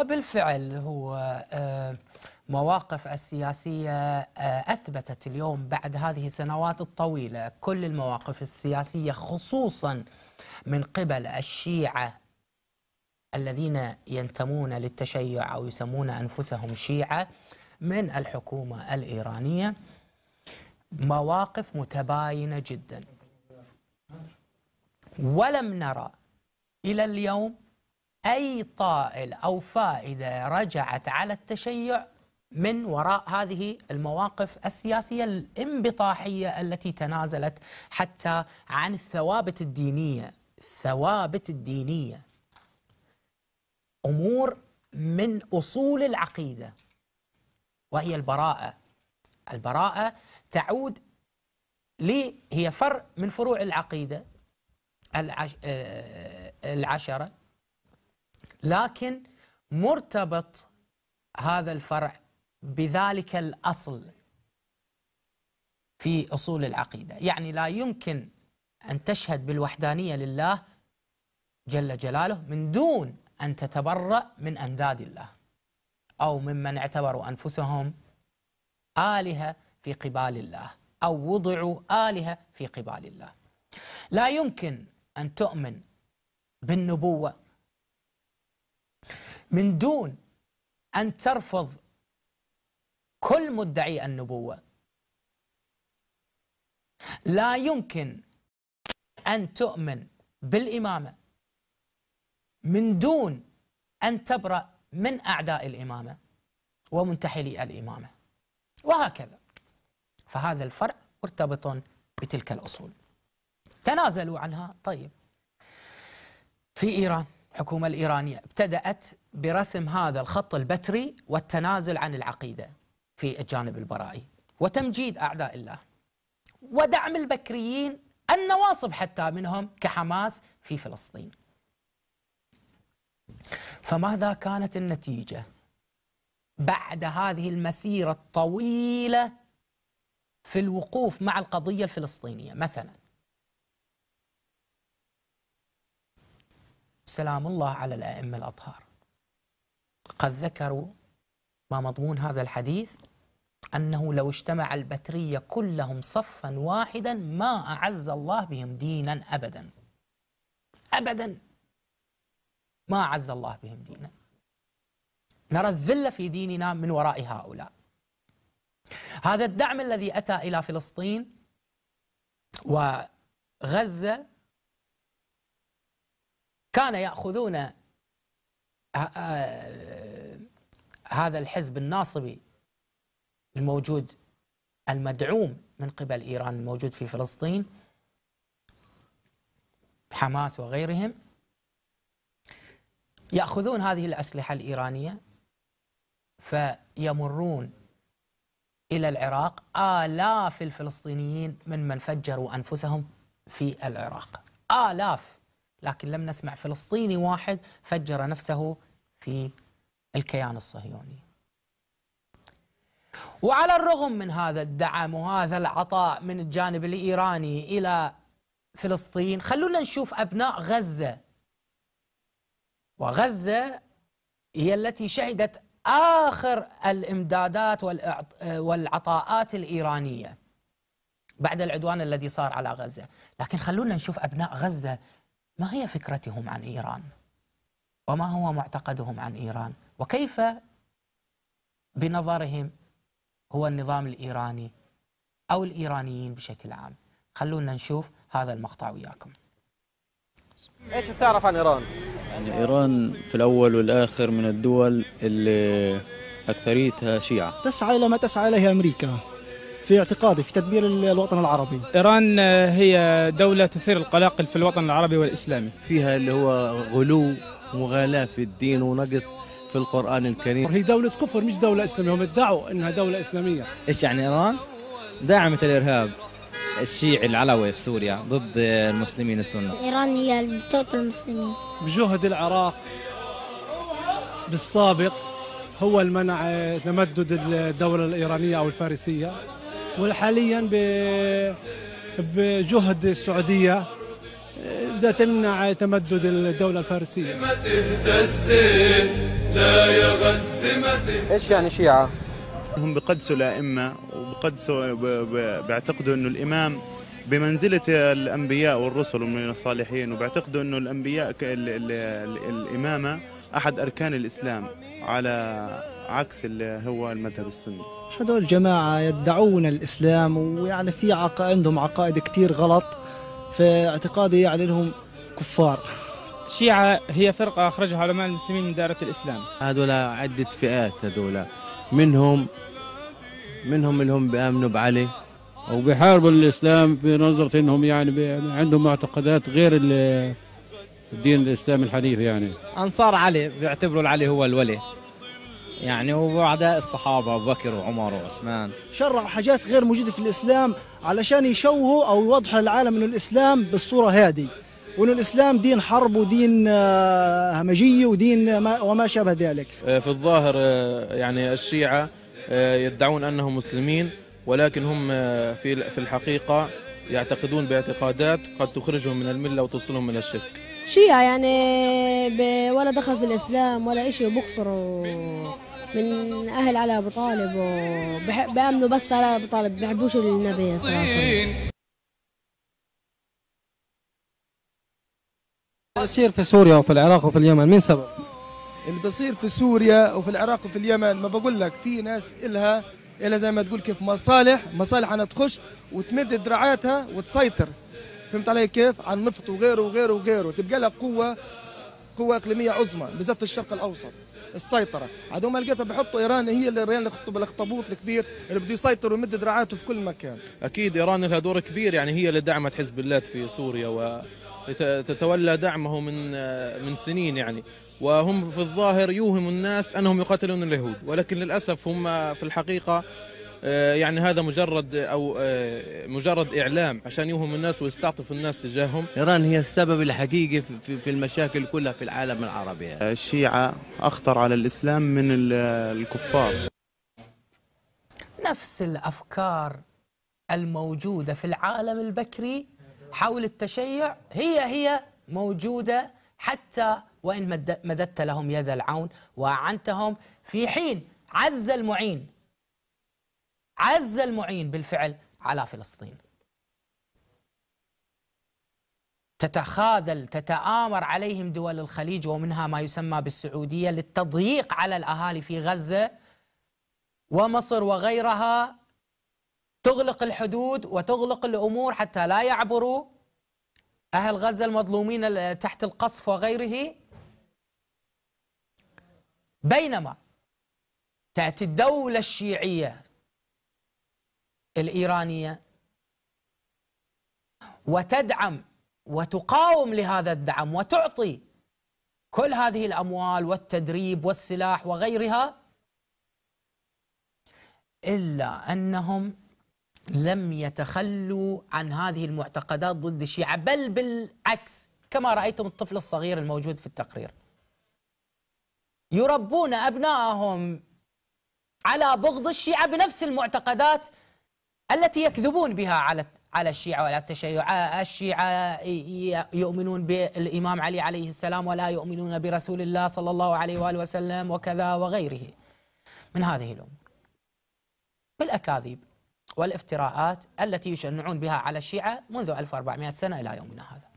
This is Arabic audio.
وبالفعل هو آه، مواقف السياسية آه، أثبتت اليوم بعد هذه السنوات الطويلة كل المواقف السياسية خصوصا من قبل الشيعة الذين ينتمون للتشيع أو يسمون أنفسهم شيعة من الحكومة الإيرانية مواقف متباينة جدا ولم نرى إلى اليوم أي طائل أو فائدة رجعت على التشيع من وراء هذه المواقف السياسية الانبطاحية التي تنازلت حتى عن الثوابت الدينية الثوابت الدينية أمور من أصول العقيدة وهي البراءة البراءة تعود لي هي فرع من فروع العقيدة العش... آه، العشرة لكن مرتبط هذا الفرع بذلك الأصل في أصول العقيدة يعني لا يمكن أن تشهد بالوحدانية لله جل جلاله من دون أن تتبرأ من أنداد الله أو ممن اعتبروا أنفسهم آلهة في قبال الله أو وضعوا آلهة في قبال الله لا يمكن أن تؤمن بالنبوة من دون أن ترفض كل مدعي النبوة لا يمكن أن تؤمن بالإمامة من دون أن تبرأ من أعداء الإمامة ومنتحلي الإمامة وهكذا فهذا الفرع مرتبط بتلك الأصول تنازلوا عنها طيب في إيران الحكومة الإيرانية ابتدأت برسم هذا الخط البتري والتنازل عن العقيدة في الجانب البرائي وتمجيد أعداء الله ودعم البكريين النواصب حتى منهم كحماس في فلسطين فماذا كانت النتيجة بعد هذه المسيرة الطويلة في الوقوف مع القضية الفلسطينية مثلاً سلام الله على الأئمة الأطهار قد ذكروا ما مضمون هذا الحديث أنه لو اجتمع البترية كلهم صفا واحدا ما أعز الله بهم دينا أبدا أبدا ما أعز الله بهم دينا نرى الذلة في ديننا من وراء هؤلاء هذا الدعم الذي أتى إلى فلسطين وغزة كان ياخذون آه، آه، هذا الحزب الناصبي الموجود المدعوم من قبل ايران الموجود في فلسطين حماس وغيرهم ياخذون هذه الاسلحه الايرانيه فيمرون الى العراق الاف الفلسطينيين من من فجروا انفسهم في العراق الاف لكن لم نسمع فلسطيني واحد فجر نفسه في الكيان الصهيوني وعلى الرغم من هذا الدعم وهذا العطاء من الجانب الايراني الى فلسطين خلونا نشوف ابناء غزه وغزه هي التي شهدت اخر الامدادات والعطاءات الايرانيه بعد العدوان الذي صار على غزه، لكن خلونا نشوف ابناء غزه ما هي فكرتهم عن إيران وما هو معتقدهم عن إيران وكيف بنظرهم هو النظام الإيراني أو الإيرانيين بشكل عام خلونا نشوف هذا المقطع وياكم ايش بتعرف عن ايران؟ يعني ايران في الاول والاخر من الدول اللي اكثريتها شيعه تسعى الى ما تسعى اليه امريكا في اعتقادي في تدمير الوطن العربي إيران آه، هي دولة تثير القلاقل في الوطن العربي والإسلامي فيها اللي هو غلو مغالاة في الدين ونقص في القرآن الكريم هي دولة كفر مش دولة إسلامية هم ادعوا أنها دولة إسلامية إيش يعني إيران؟ داعمة الإرهاب الشيعي العلوي في سوريا ضد المسلمين السنة إيران هي اللي المسلمين بجهد العراق بالسابق هو المنع تمدد الدولة الإيرانية أو الفارسية وحاليا بجهد السعوديه بدها تمنع تمدد الدوله الفارسيه ما تهتز لا يا ايش يعني شيعه؟ هم بقدسوا الائمه وبقدسوا بيعتقدوا انه الامام بمنزلة الأنبياء والرسل ومن الصالحين وبيعتقدوا أنه الأنبياء الإمامة أحد أركان الإسلام على عكس اللي هو المذهب السني هذول جماعة يدعون الإسلام ويعني في عق... عندهم عقائد كتير غلط فاعتقادي يعني لهم كفار شيعة هي فرقة أخرجها علماء المسلمين من دائرة الإسلام هذول عدة فئات هذول منهم منهم اللي هم بيأمنوا بعلي بيحاربوا الإسلام بنظرة أنهم يعني عندهم معتقدات غير الدين الإسلامي الحنيف يعني أنصار علي بيعتبروا العلي هو الولي يعني وبعداء الصحابه ابو بكر وعمر وعثمان شرعوا حاجات غير موجوده في الاسلام علشان يشوهوا او يوضحوا للعالم انه الاسلام بالصوره هذه وانه الاسلام دين حرب ودين آه، همجيه ودين وما شابه ذلك آه، في الظاهر آه، يعني الشيعه يدعون انهم مسلمين ولكن هم في في الحقيقه يعتقدون باعتقادات قد تخرجهم من المله وتوصلهم من الشرك شيعه يعني ولا دخل في الاسلام ولا شيء وبكفر و... من اهل علي ابو طالب وبامنوا بس في علي ابو طالب ما بحبوش النبي صلى الله عليه وسلم يصير في سوريا وفي العراق وفي اليمن مين سبب؟ اللي بصير في سوريا وفي العراق وفي اليمن ما بقول لك في ناس إلها الا زي ما تقول كيف مصالح مصالح أنها تخش وتمد دراعاتها وتسيطر فهمت علي كيف؟ على النفط وغيره وغيره وغيره تبقى لها قوة قوة إقليمية عظمى بالذات في الشرق الأوسط السيطره هذوما لقيتها بحطوا ايران هي اللي ريان الاخطبوط الكبير اللي بده يسيطر ويمد دراعاته في كل مكان اكيد ايران لها دور كبير يعني هي اللي دعمت حزب الله في سوريا و تتولى دعمه من من سنين يعني وهم في الظاهر يوهم الناس انهم يقاتلون اليهود ولكن للاسف هم في الحقيقه آه، يعني هذا مجرد آه، او آه، مجرد اعلام عشان يوهم الناس ويستعطف الناس تجاههم ايران هي السبب الحقيقي في المشاكل كلها في العالم العربي الشيعه اخطر على الاسلام من الكفار نفس الافكار الموجوده في العالم البكري حول التشيع هي هي موجوده حتى وان مددت لهم يد العون واعنتهم في حين عز المعين عز المعين بالفعل على فلسطين تتخاذل تتآمر عليهم دول الخليج ومنها ما يسمى بالسعودية للتضييق على الأهالي في غزة ومصر وغيرها تغلق الحدود وتغلق الأمور حتى لا يعبروا أهل غزة المظلومين تحت القصف وغيره بينما تأتي الدولة الشيعية الايرانيه وتدعم وتقاوم لهذا الدعم وتعطي كل هذه الاموال والتدريب والسلاح وغيرها الا انهم لم يتخلوا عن هذه المعتقدات ضد الشيعه بل بالعكس كما رايتم الطفل الصغير الموجود في التقرير يربون ابنائهم على بغض الشيعه بنفس المعتقدات التي يكذبون بها على على الشيعة ولا التشيع الشيعة يؤمنون بالإمام علي عليه السلام ولا يؤمنون برسول الله صلى الله عليه وآله وسلم وكذا وغيره من هذه الأمور بالأكاذيب والافتراءات التي يشنعون بها على الشيعة منذ 1400 سنة إلى يومنا هذا